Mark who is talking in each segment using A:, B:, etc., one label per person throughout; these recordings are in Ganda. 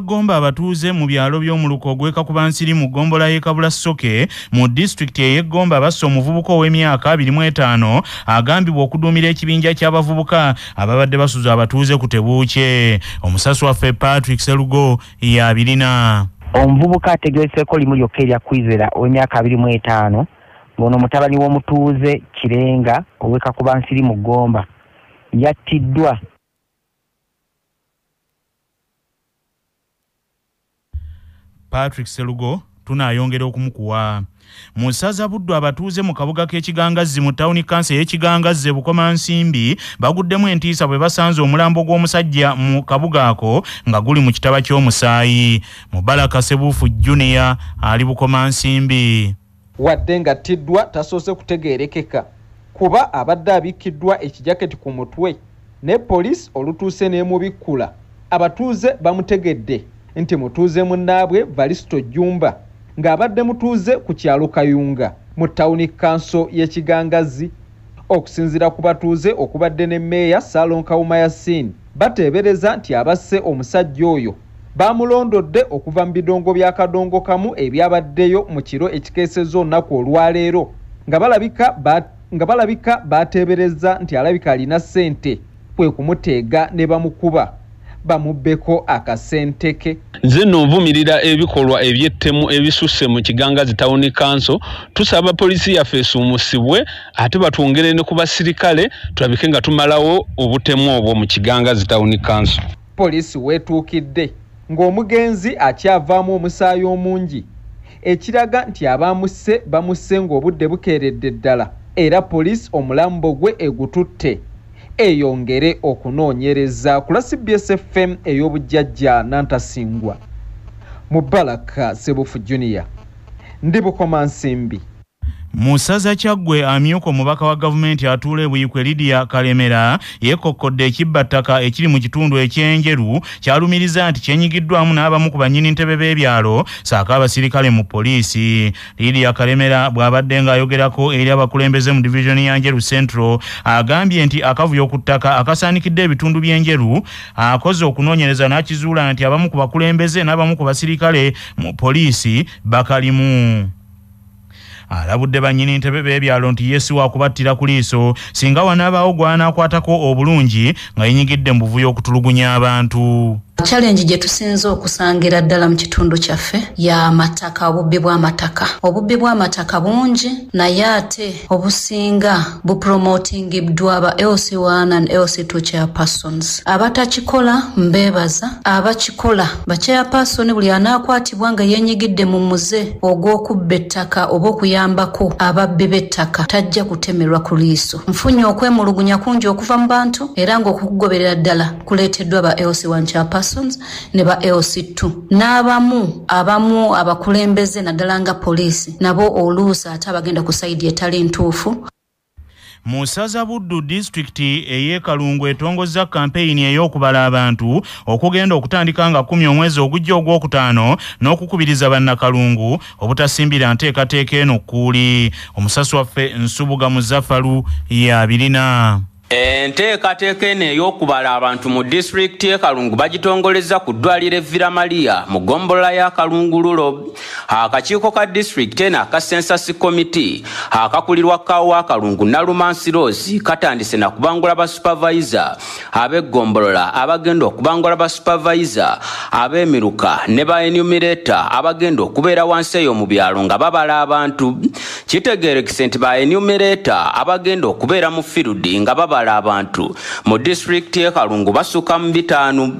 A: gomba abatuuze mu byalo by'omuluko ogwekakuba nsiri mu ggombola y'e kabula soke mu disitulikiti ey'eggomba abasse omuvubuka ow'emyaka 25 agambibwa okuduumira ekibinja ky'abavubuka ababadde basuza abatuuze ku tebuukye omusasi waffe patrick serugo yabirina
B: omuvubuka ategeeseko limu lyokka eryakwizera ow'emyaka 25 ng'ono mutabani w'omutuuze kirenga ow'ekakuba nsiri mu ggomba yattiddwa
A: patrick selugo tunaayongera okumukuwa mu ssaza buddu abatuuze mu kabuga k'ekigangazzi mu tawuni kansa ey'ekigangazzi e bukoma nsimbi baguddemu entiisa bwe basanze omulambo gw'omusajja mu kabuga ako nga guli mu kitaba ky'omusaayi mubalaka sebuufu juniya ali bukoma nsimbi
C: wadde nga tiddwa tasoose kutegeerekeka kuba abadde abikkiddwa ekijaketi ku mutwe ne poliisi olutuuse n'emubikkula abatuuze bamutegedde nti mutuuze munnaabwe valisito jumba ng'abadde mutuuze ku kyalo kayunga mu tawuni kanso y'ekigangazi okusinziira ku batuuze okubadde ne meeya salon kawuma yasin bateebereza nti abasse omusajja oyo baamulondodde okuva mu bidongo bya kadongo kamu ebyabaddeyo mu kiro ekikeesezza olunaku olwaleero nga balabika bateebereza nti alabika alina ssente kwe kumuteega ne bamukuba bamubbeko akasenteke nze noovumirira ebikolwa ebyettemu ebisusse mu kigangazi tawuni kanso tusaba polisi yaffe esuumusibwe ate batwongere ne ku basirikale tulabike nga tumalawo obutemu obwo mu kigangazi tawuni kanso poliisi weetuukidde ng'omugenzi akyavaamu omusaayi omungi ekiraga nti abaamusse bamusse ng'obudde bukeeredde ddala era poliisi omulambo gwe egututte eyongere okunoonyereza ku la cbsfm ey'obujjajja
A: nantasingwa
C: mu balaka sebufu junior ndi bukoma nsimbi
A: musaza kyaggwe amyuka omubaka wa gavumenti atuula ebuyikwe lidiya kalemera yeekokkodde ekibbattaka ekiri mu kitundu ekyenjeru kyalumiriza nti kyenyigiddwamu n'abamu ku bannyini ntebe b'ebyalo saako abasirikale mu poliisi lidiya kalemera bw'abadde ng'ayogerako eri abakulembeze mu divisioni ya njeru central agambye nti akavuyo ku ttaka akasaanikidde ebitundu by'enjeru akoze okunoonyereza n'akizuula nti abamu ku bakulembeze n'abamu ku basirikale mu poliisi bakalimu alabudde banyini ntebe b'ebyalo nti yesu wakubattira ku liiso singa wanaabaawo gwanaakwatako obulungi nga yenyigidde mu buvuyo okutulugunya abantu challenge gye
D: tusinze okusangira ddala mu kitundu kyaffe ya mataka obubbi bw'amataka obubbi bw'amataka bungi naye ate obusinga bupromotingiddwa aba lcn and lc2 chairpersons abatakikola mbeebaza abakikola bachairpersoni buli anaakwatibwa nga yeenyigidde mu muze ogw'okubba ettaka oba okuyambako ababbi b'ettaka tajja kutemerwa ku liiso nfunye okwemulugunya kungi okuva mu bantu era ng'okugoberera ddala kuleeteddwa aba lc1 chairpersons persons ne ba lc2 n'abamu abamu abakulembeze naddala nga poliisi nabo oluusi ate abagenda ku saidi etali ntuufu
A: mu saza buddu disitulikiti ey'ekalungu etongoza kampeyini ey'okubala abantu okugenda okutandika nga 1 omwezi ogujja ogwokutaano n'okukubiriza bannakalungu obutasimbira nteekateeka eno kuuli omusasi waffe nsubuga muzafalu yabirina
E: enteekateeka eno ey'okubala abantu mu disitulikiti e kalungu bagitongoleza ku ddwaliro evira maliya mu gombolola ya kalungululo akakiiko ka disitulikiti eno aka sensus komite akakulirwa kawa kalungu nalumansi roosi katandise na kubangula basupavayiza ab'eggombolola abagenda okubangula basupavayiza ab'emiruka ne ba enumireeta abagenda okubeera wansi eyo mu byalo nga babala abantu kitegeerekise nti ba enumireeta abagenda okubeera mu firudi nga babala okubala abantu mu disitulikiti yekalungu basuka mu bitaano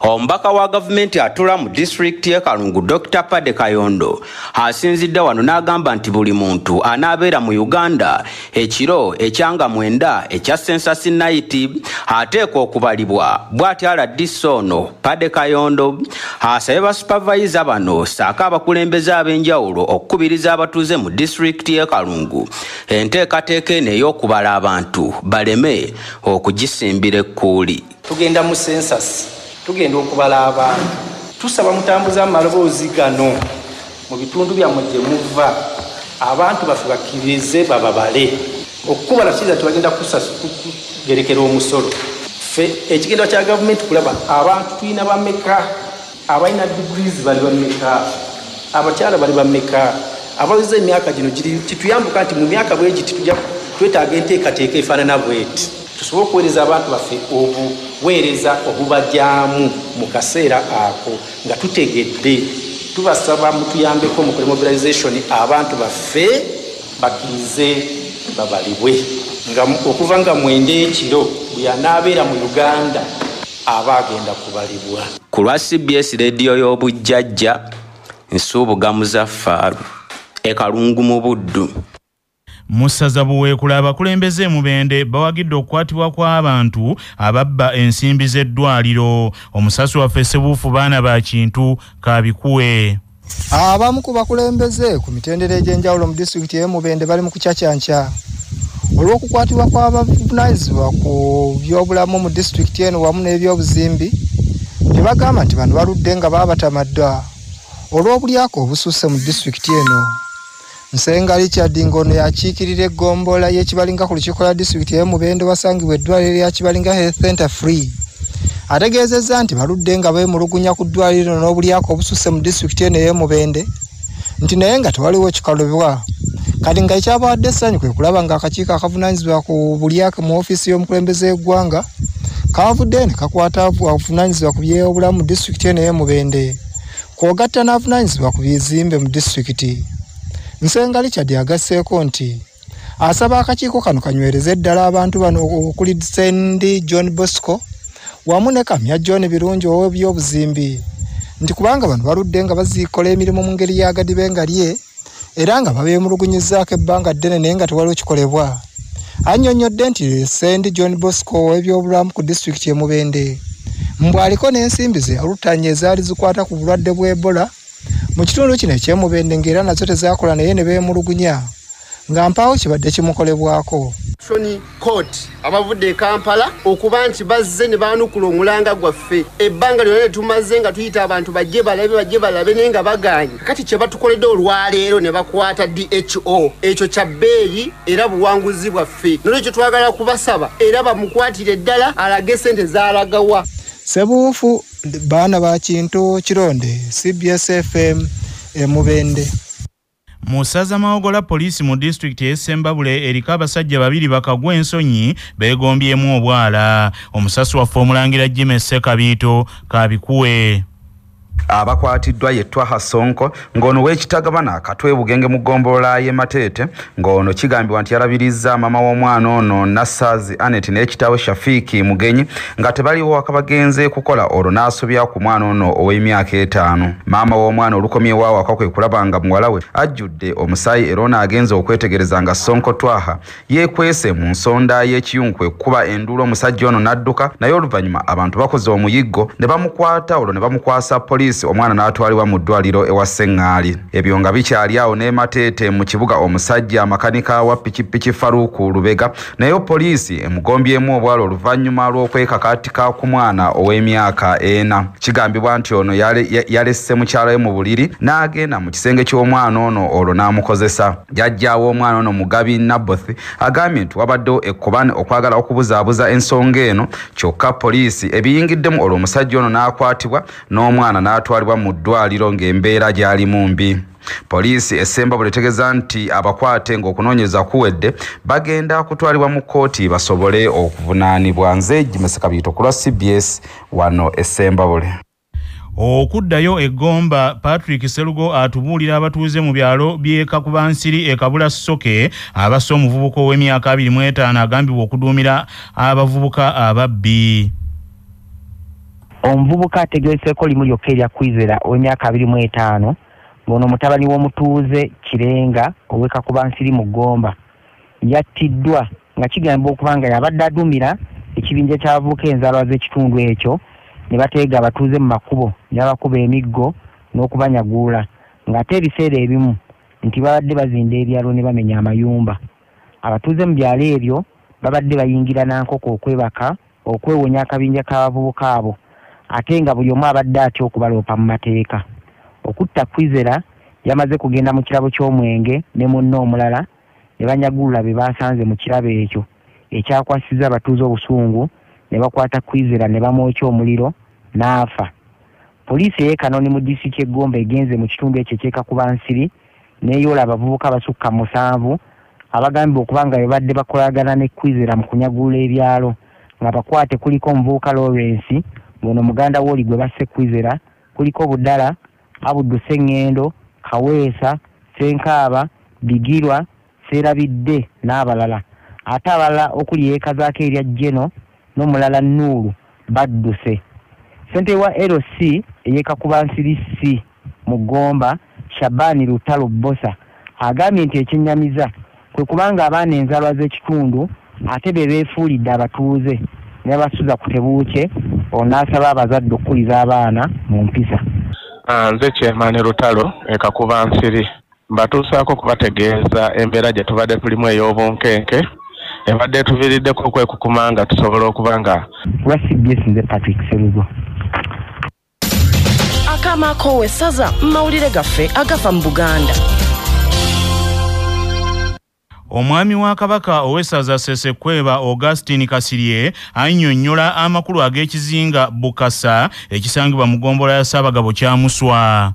E: omubaka wa gavumenti atula mu disitulikiti yekalungu dr pade kayondo asinzidde wano n'agamba nti buli muntu anaabeera mu uganda ekiro ekyanga mwenda ekya sensasi naiti ateekwa okubalibwa bw'aty aladiso ono pade kayondo asabe basupavayiza bano saako abakulembeze ab'enjawulo okukubiriza abatuuze mu disitulikiti yekalungu enteekateeka eno ey'okubala abantu baleme okugisimbira ekkuuli
F: tugenda mu sensasi tugenda okubala abantu tusaba mutambuza amaloboozi gano mu bitundu byammwe gye muva abantu baffe bakkirize bababale okukubala kiiza tibagenda kugerekera omusolo ffe ekigendo kya gavumenti kulaba abantu tulina bameka abalina digrees bali bameka abakyala bali bameka abaweza emyaka gino kituyambuka nti mu myaka bwegi titujja twetaaga enteekateeka efaananabweti tusobole okuweereza abantu baffe obuweereza obubajyamu mu kaseera ako nga tutegedde tubasaba mutuyambeko mukole mobilization abantu baffe bakirize babalibwe okuva nga mwende ekiro
E: bweyanaabeera mu uganda aba agenda kubalibwa ku lwa cbs rediyo y'obujjajja nsuubuga muzaffaaru ekalungu mu
A: buddu mu ssaza buweekula abakulembeze emubende bawagidde okukwatibwa kw'abantu ababba ensimbi z'eddwaliro omusasi waffe sebuufu baana ba kintu kabikuwe
G: abamu ku bakulembeze ku mitendera egy'enjawulo mu disitulikiti y'emubende bali mu kucyacyancya olw'okukwatibwa kw'abavunanyizibwa ku byobulamu mu disitulikiti eno wamu n'ebyobuzimbi ne bagamba nti bano baludde nga baabatamaddwa olw'obulyako obususse mu disitulikiti eno nsengali kyadingono yakiikirira eggombola y'ekibalinga ku lukiiko lwa disitulikiti ey'omubendo basangibwa eddwaliro lya kibalinga health center free ategeezezza nti baludde nga beemulugunya ku ddwaliro n'obulyako obususe mu disitulikiti eno ey'omubende nti naye nga tewaliwo kikalubibwa kati nga ekyabawadde essanyu kwe kulaba ng'akakiiko akavunaanyizibwa ku bulyako mu ofiisi y'omukulembeze w'eggwanga kaavudde ne kakwata avunaanyizibwa ku by'obulamu mu disitulikiti eno ey'omubende kwogatta n'avunaanyizibwa ku bizimbe mu disitulikiti nsenga richard agasseeko nti asaba akakiiko kano kanywereze eddala abantu bano okuli sendi john bosco wamu ne kamya john birungi owebyobuzimbi nti kubanga bano baludde nga bazikola emirimu mu ngeri yagadibengalye era nga babemulugunyizaako ebbanga ddene naye nga tewali okikolebwa annyonnyodde nti sendi john bosco owebyobulamu ku disitulikiti emubende mbw aliko n'ensimbi ze olutanya ezaali zikwata ku bulwadde bwa ebola mukitundu kino ekyemubendenga era nazo tezakola naye nebemulugunya nga mpaawo kibadde kimukolebwako
C: cot abavudde ekampala okuba nti bazze ne baanukula omulanga gwaffe ebbanga lyona ne tumaze nga tuyita abantu bajje balabe bajje balabe naye nga bagaanye kati kye batukoledde olwaleero ne bakwata dho ekyo kya bbeeyi era buwanguzi bwaffe nolwekyo twagala kubasaba era bamukwatire ddala alage sente zaalagawa
G: sebuufu baana ba kintu kironde cbs fm emubende musaza mawogola
A: poliisi mu disitulikiti yesembabule eriko abasajja babiri bakagwa ensonyi beegombyemu obwala omusasi waffe omulangira jimesse kabiito kabikuwe
D: abakwatiddwa ye twaha sonko ng'ono wekitagabana katwe bugenge mu ggombolola ye mateete ng'ono kigambibwa nti yalabiriza maama w'omwana ono nasazi anet n'ekitaawe shafiiki mugenyi nga tebaliwo waka bagenze kukola olwo n'asobya ku mwana ono ow'emyaka etaano maama w'omwana olukomyewaawaka kwe kulaba nga muwala we ajjudde omusaayi era ono agenze okwetegereza nga sonko twaha yeekwese mu nsonda y'ekiyunku ekkuba enduulu omusajja ono n'adduka naye oluvannyuma abantu bakoze omuyiggo ne bamukwata olwo ne bamukwasa poliisi poliisi omwana n'atwalibwa mu ddwaliro ewa seŋŋaali ebyo nga bikyali awo n'emateete mu kibuga omusajja amakanika wa pikipiki faruuku lubega naye poliisi emugombyemu obwalo oluvannyuma lw'okwekakatika ku mwana ow'emyaka ena kigambibwa nti ono yalese mukyalo we mu buliri n'agenda mu kisenge ky'omwana ono olwo n'amukozesa jajjawo omwana ono mugabi naboth agambye nti wabaddewo ekkobane okwagala okubuzaabuza ensonga eno kyokka poliisi ebiyingiddemu olwo omusajja ono n'akwatibwa n'omwana n'at n'atwalibwa mu ddwaliro ng'embeera gy'alimu mbi poliisi esemba bwe etegeeza nti abakwate ng'okunoonyeza kuwedde bagenda kutwalibwa mu kkooti basobole okuvunaanibwa nze gimesekabiito ku lwa cbs wano esemba bule
A: okuddayo egomba patrick serugo atubuulira abatuuze mu byalo byekakubansiri ekabula soke abasse omuvubuka ow'emyaka 25 agambibwa okuduumira abavubuka ababbi
B: omuvubuka ategeseko limu lyokka eryakwizera ow'emyaka abiri mu etaano ng'ono omutabani w'omutuuze kirenga ow'ekakubansiri mu ggomba yattiddwa nga kigamba okuba nga yabadde adumira ekibinja ekyabavubuka enzaalwa z'ekitundu ekyo ne bateega abatuuze mu makubo nebakuba emiggo n'okubanyaguula ng'ate ebiseera ebimu nti babadde bazinda ebyalo ne bamenya amayumba abatuuze mu byalo ebyo babadde bayingira nankoko okwebaka okwewonya akabinja k'abavubuka abo ate nga buli omu abadde atya okubaloopa mu mateeka okutta kwizera yamaze kugenda mu kirabo ky'omwenge ne munna omulala ne banyagulula be basanze mu kirabo ekyo ekyakwasiza abatuuze obusungu ne bakwata kwizera ne bamwokya omuliro n'afa poliisi eyeekanooni mu disitulikiti egomba egenze mu kitundu ekyo ekyekakuba nsiri neyoola abavubuka abasukka musanvu abagambibwa okuba nga bebadde bakolagana ne kwizera mu kunyagulula ebyalo nga bakwate kuliko omuvubuka lawrence ngono muganda woli gwe basekwizera kuliko budala abuduseŋŋendo kaweesa senkaaba bigirwa seerabidde n'abalala ate abalala okuli yeekazaako erya jeno n'omulala nuulu badduse sente wa lc eyeekakubansiri c mu gomba shabaani lutalo bosa agambye nti ekyennyamiza kwe kubanga abaana enzaalwa z'ekitundu ate be beefuulidde abatuuze ne babasuza ku tebuuke onaasaba abazadde okukuliza abaana mu mpisa
A: ah, nze kyemani lutalo ekakuba nsiri mbatuusaako okubategeeza embeera gye tubadde tulimu ey'obunkenke ebadde etuviiriddeko okwekukuma nga tusobola okuba nga
B: lwa cbs nze patrick serugo
F: akamaakoowa essaza mu mawulire gaffe agava mu buganda
A: omwami wa kabaka owessaza sesekweba augustin kasirye annyonnyola amakulu ag'ekizinga bukasa ekisangibwa mu ggombola ya saabagabo kyamuswa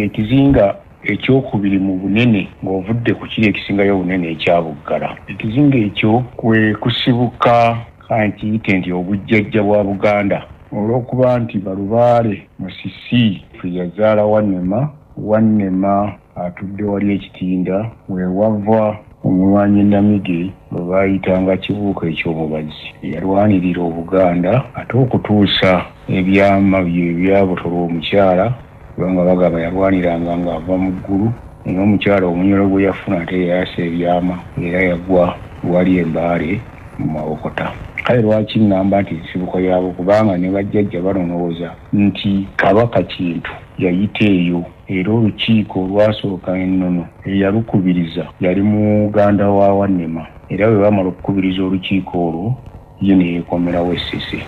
H: ekizinga ekyokubiri mu bunene ng'ovudde ku kiri ekisingayo obunene ekyabuggala ekizinga ekyo kwe kusibuka kandi kiyite nti obujjajja bwa buganda olw'okuba nti balubaale musisi tweyazaala wannema wannema atudde wali ekitinda we wava omulwanyi namidi bwe baayitanga kibuuka ekyomubazi yalwanirira obuganda ate okutuusa ebyama byo ebyabutolwa omukyala kubanga bagaba yalwaniranga ng'ava mu ggulu naye omukyala omunyolo gwe yafuna ate yayasa ebyama era yagwa lwali embaale mu mawokota kale lwaki ngamba nti nsibuko yaabwe kubanga ne bajjajja balonooza nti kabaka kintu yayita eyo era olukiiko olwasooka ennono eyalukubiriza yali muganda wa wannema era bwe bamala okukubiriza olukiiko olwo ye neyeekomerawo esese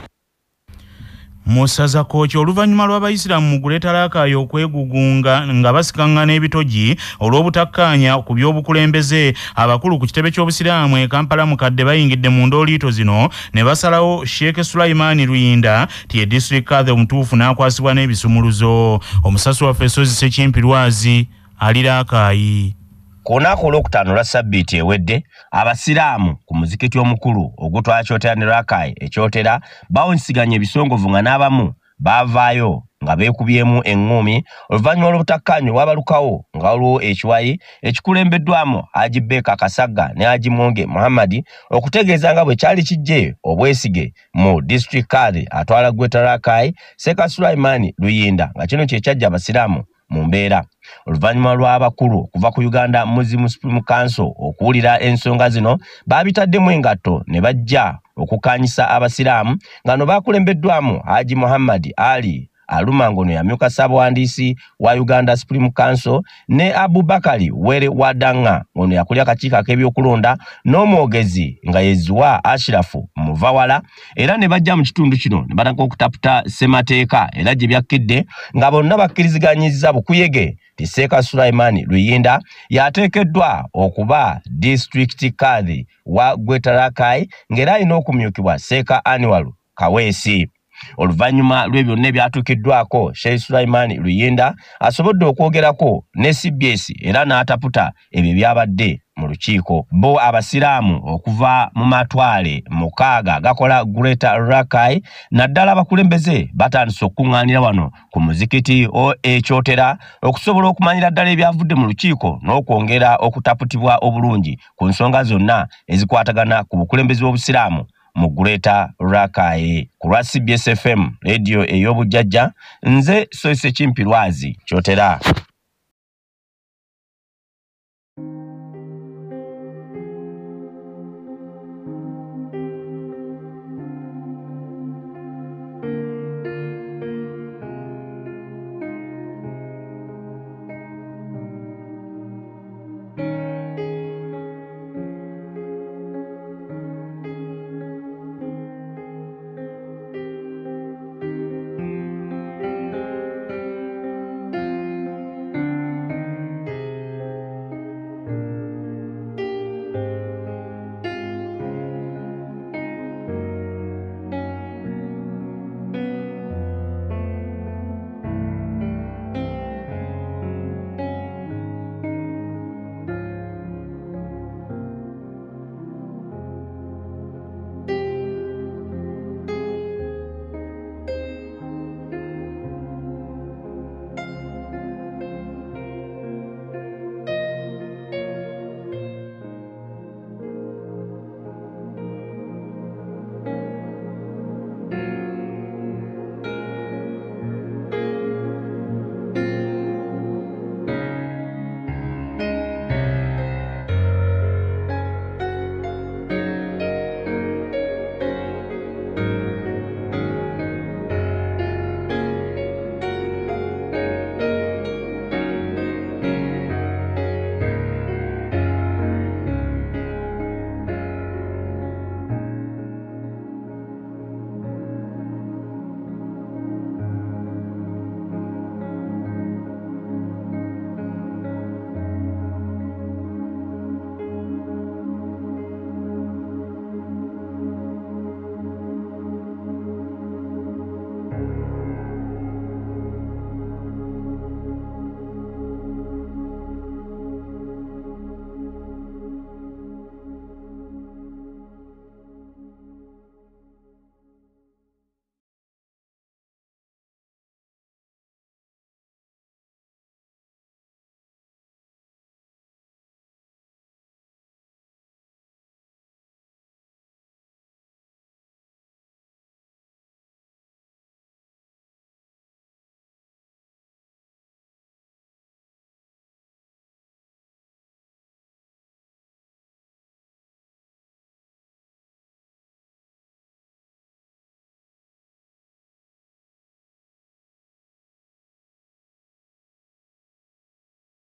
A: mu ssaza kooki oluvannyuma lw'abayisiraamu mu guletalakayo okwegugunga nga basikaŋŋana ebitogi olw'obutakkaanya ku by'obukulembeze abakulu ku kitebe ky'obusiraamu ekampala mukadde bayingidde mu ndooliito zino ne basalawo sheeke sulayimaani luyinda ti ye disitulikt kathe omutuufu n'akwasibwa n'ebisumuluzo omusasi waffe esozi sekimpirwazi alirakayi kunaku olwokutaano
F: lwa sabbiiti ewedde abasiraamu ku muzikiti omukulu ogutwala kyotera ne rakai ekyotera bawunsiganya ebisongovu nga n'abamu baavaayo nga beekubyemu eŋŋumi oluvannyuma olw'obutakkaanyi lwabalukawo nga waliwo ekiwayi ekikulembeddwamu haji beeka kasagga ne haji monge muhammadi okutegeeza nga bwe kyali kijje obwesige mu disitulikikaadi atwala gweta rakai seka sulaimaani luyinda nga kino kye kyajja abasiraamu mu mbeera oluvannyuma lw'abakulu okuva ku uganda muzimu supreme council okuwulira ensonga zino baabitaddemu engatto ne bajja okukanyisa abasiraamu ngano baakulembeddwamu haji muhammadi ali aluma ng'ono yamyuka ssaabawandiisi wa uganda supreme council ne abubakari were wa danga ng'ono yakulya akakiiko ak'ebyokulonda n'omwogezi nga yezuwa ashirafu muvawala era ne bajja mu kitundu kino ne batanka okutaputa ssemateeka era gye byakkidde nga bonna bakkiriziganyiza bukuyege ti seeka sulaimaani luyinda yateekeddwa okuba district kadhi wa gwetarakai ng'era alina okumyukibwa seeka annual kaweesi oluvannyuma lw'ebyonna ebyatuukiddwako sheikh sulaiman luyinda asobodde okwogerako ne cbs era n'ataputa ebyo byabadde mu lukiiko bo abasiraamu okuva mu matwale mukaaga gakola greta rakai naddala abakulembeze batandise okukuŋŋaanira wano ku muzikiti ekyotera okusobola okumanyira ddala ebyavudde mu lukiiko n'okwongera okutaputibwa obulungi ku nsonga zonna ezikwatagana ku bukulembeze bw'obusiraamu mu greta rakaye ku lwa cbsfm lediyo ey'obujjajja nze soyise kimpirwazi kyotera